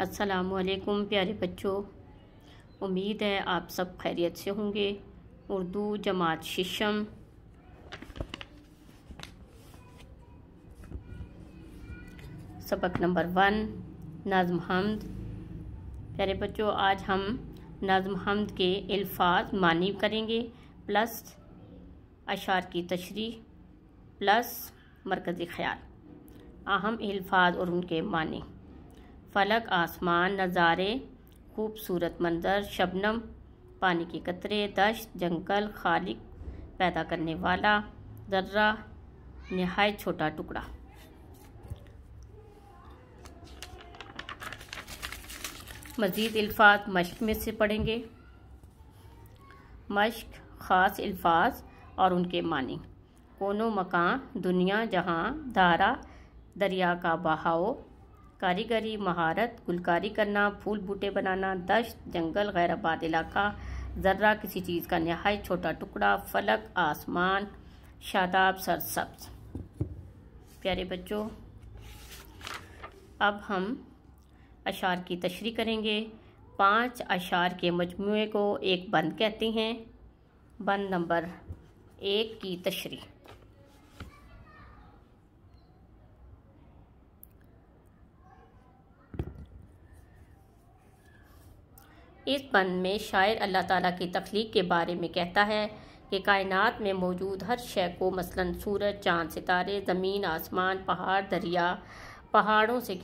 असलकुम प्यारे बच्चों उम्मीद है आप सब खैरियत से होंगे उर्दू जमात शीशम सबक नंबर वन नज़म हमद प्यारे बच्चों आज हम नजम हमद के अल्फाज मानी करेंगे प्लस अशार की तशरी प्लस मरकज़ी ख्याल अहम अल्फाज और उनके मानी फलक आसमान नज़ारे खूबसूरत मंजर शबनम पानी के कतरे दश जंगल खालिक पैदा करने वाला जर्रा नहाय छोटा टुकड़ा मज़ीद अल्फाज मश्क में से पढ़ेंगे मश्क ख़ास अल्फाज और उनके मानी कोनो मकान दुनिया जहाँ धारा दरिया का बहाव कारीगरी महारत गुलकारी करना फूल बूटे बनाना दश्त जंगल गैर आबाद इलाका जर्रा किसी चीज़ का नहाय छोटा टुकड़ा फलक आसमान शादाब सरसब्ज प्यारे बच्चों अब हम अशार की तशरी करेंगे पांच अशार के मजमू को एक बंद कहते हैं बंद नंबर एक की तशरी इस बंद में शायर अल्लाह ताला की तख्लीक के बारे में कहता है कि कायनात में मौजूद हर शय को मसलन सूरज चाँद सितारे ज़मीन आसमान पहाड़ दरिया पहाड़ों से